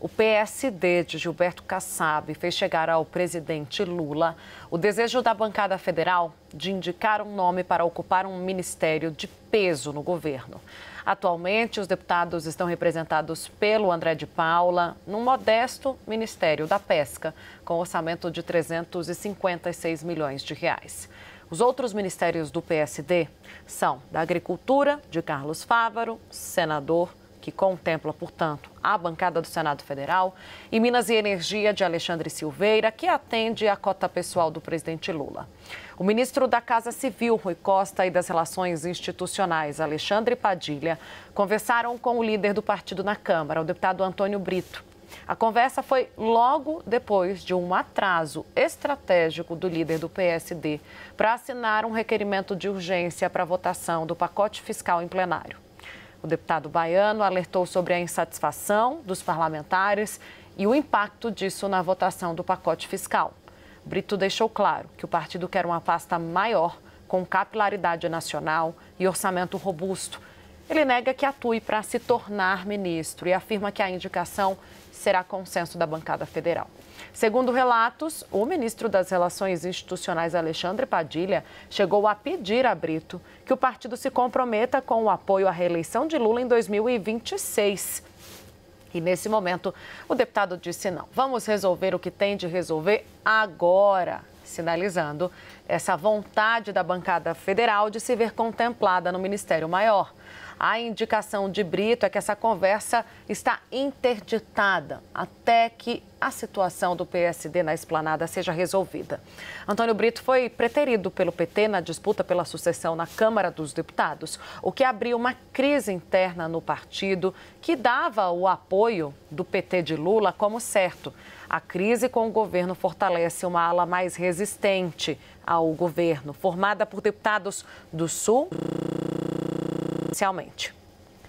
o PSD de Gilberto Kassab fez chegar ao presidente Lula o desejo da bancada federal de indicar um nome para ocupar um ministério de peso no governo. Atualmente, os deputados estão representados pelo André de Paula num modesto Ministério da Pesca, com orçamento de 356 milhões de reais. Os outros ministérios do PSD são da Agricultura, de Carlos Fávaro, senador, que contempla, portanto, a bancada do Senado Federal, e Minas e Energia de Alexandre Silveira, que atende à cota pessoal do presidente Lula. O ministro da Casa Civil, Rui Costa, e das Relações Institucionais, Alexandre Padilha, conversaram com o líder do partido na Câmara, o deputado Antônio Brito. A conversa foi logo depois de um atraso estratégico do líder do PSD para assinar um requerimento de urgência para a votação do pacote fiscal em plenário. O deputado baiano alertou sobre a insatisfação dos parlamentares e o impacto disso na votação do pacote fiscal. Brito deixou claro que o partido quer uma pasta maior, com capilaridade nacional e orçamento robusto ele nega que atue para se tornar ministro e afirma que a indicação será consenso da bancada federal. Segundo relatos, o ministro das Relações Institucionais, Alexandre Padilha, chegou a pedir a Brito que o partido se comprometa com o apoio à reeleição de Lula em 2026. E nesse momento, o deputado disse não. Vamos resolver o que tem de resolver agora, sinalizando essa vontade da bancada federal de se ver contemplada no Ministério Maior. A indicação de Brito é que essa conversa está interditada até que a situação do PSD na esplanada seja resolvida. Antônio Brito foi preterido pelo PT na disputa pela sucessão na Câmara dos Deputados, o que abriu uma crise interna no partido que dava o apoio do PT de Lula como certo. A crise com o governo fortalece uma ala mais resistente ao governo, formada por deputados do Sul presencialmente.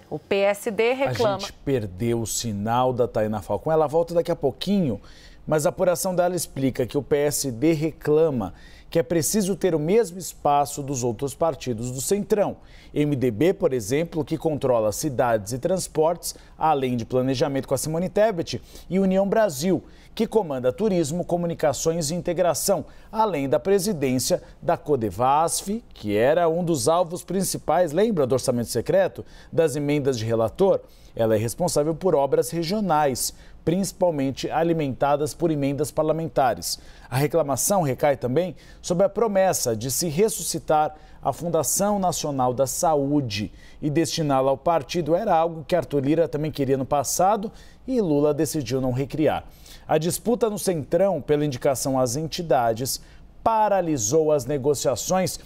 O PSD reclama. A gente perdeu o sinal da Tainá Falcão. Ela volta daqui a pouquinho, mas a apuração dela explica que o PSD reclama que é preciso ter o mesmo espaço dos outros partidos do Centrão. MDB, por exemplo, que controla cidades e transportes, além de planejamento com a Simone Tebet, e União Brasil, que comanda turismo, comunicações e integração, além da presidência da Codevasf, que era um dos alvos principais, lembra do orçamento secreto, das emendas de relator? Ela é responsável por obras regionais, principalmente alimentadas por emendas parlamentares. A reclamação recai também sobre a promessa de se ressuscitar a Fundação Nacional da Saúde e destiná-la ao partido era algo que Arthur Lira também queria no passado e Lula decidiu não recriar. A disputa no Centrão pela indicação às entidades paralisou as negociações